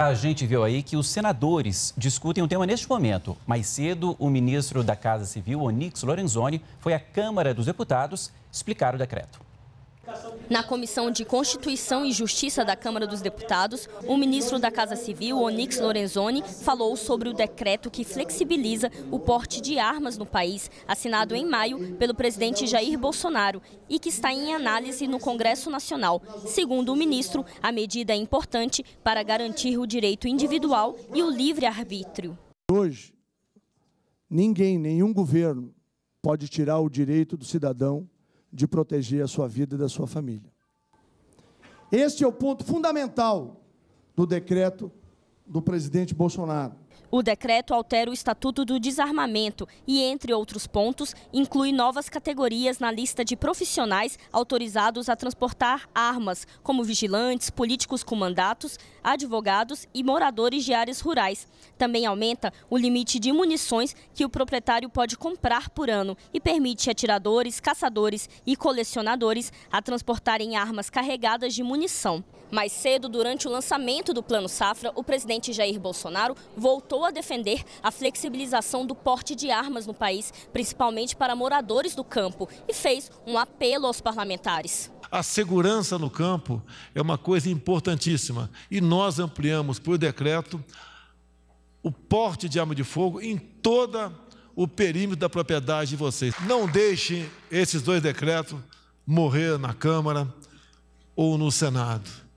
A gente viu aí que os senadores discutem o tema neste momento. Mais cedo, o ministro da Casa Civil, Onix Lorenzoni, foi à Câmara dos Deputados explicar o decreto. Na Comissão de Constituição e Justiça da Câmara dos Deputados, o ministro da Casa Civil, Onix Lorenzoni, falou sobre o decreto que flexibiliza o porte de armas no país, assinado em maio pelo presidente Jair Bolsonaro e que está em análise no Congresso Nacional. Segundo o ministro, a medida é importante para garantir o direito individual e o livre-arbítrio. Hoje, ninguém, nenhum governo pode tirar o direito do cidadão de proteger a sua vida e da sua família. Este é o ponto fundamental do decreto do presidente Bolsonaro. O decreto altera o Estatuto do Desarmamento e, entre outros pontos, inclui novas categorias na lista de profissionais autorizados a transportar armas, como vigilantes, políticos com mandatos, advogados e moradores de áreas rurais. Também aumenta o limite de munições que o proprietário pode comprar por ano e permite atiradores, caçadores e colecionadores a transportarem armas carregadas de munição. Mais cedo, durante o lançamento do Plano Safra, o presidente Jair Bolsonaro voltou voltou a defender a flexibilização do porte de armas no país, principalmente para moradores do campo, e fez um apelo aos parlamentares. A segurança no campo é uma coisa importantíssima e nós ampliamos por decreto o porte de arma de fogo em toda o perímetro da propriedade de vocês. Não deixem esses dois decretos morrer na Câmara ou no Senado.